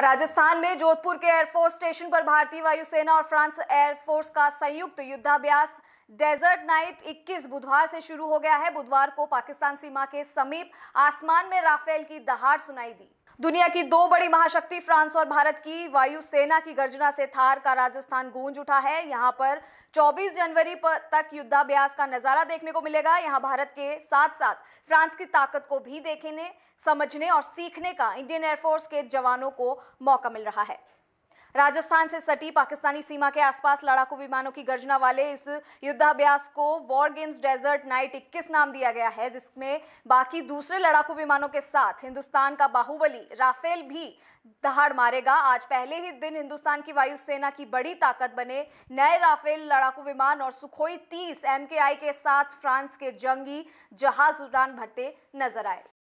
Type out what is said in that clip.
और राजस्थान में जोधपुर के एयरफोर्स स्टेशन पर भारतीय वायुसेना और फ्रांस एयरफोर्स का संयुक्त युद्धाभ्यास डेजर्ट नाइट 21 बुधवार से शुरू हो गया है बुधवार को पाकिस्तान सीमा के समीप आसमान में राफेल की दहाड़ सुनाई दी दुनिया की दो बड़ी महाशक्ति फ्रांस और भारत की वायुसेना की गर्जना से थार का राजस्थान गूंज उठा है यहाँ पर 24 जनवरी पर तक युद्धाभ्यास का नजारा देखने को मिलेगा यहाँ भारत के साथ साथ फ्रांस की ताकत को भी देखने समझने और सीखने का इंडियन एयरफोर्स के जवानों को मौका मिल रहा है राजस्थान से सटी पाकिस्तानी सीमा के आसपास लड़ाकू विमानों की गर्जना वाले इस युद्धाभ्यास को वॉर गेम्स डेजर्ट नाइट 21 नाम दिया गया है जिसमें बाकी दूसरे लड़ाकू विमानों के साथ हिंदुस्तान का बाहुबली राफेल भी दहाड़ मारेगा आज पहले ही दिन हिंदुस्तान की वायुसेना की बड़ी ताकत बने नए राफेल लड़ाकू विमान और सुखोई तीस एम के साथ फ्रांस के जंगी जहाज उड़ान भरते नजर आए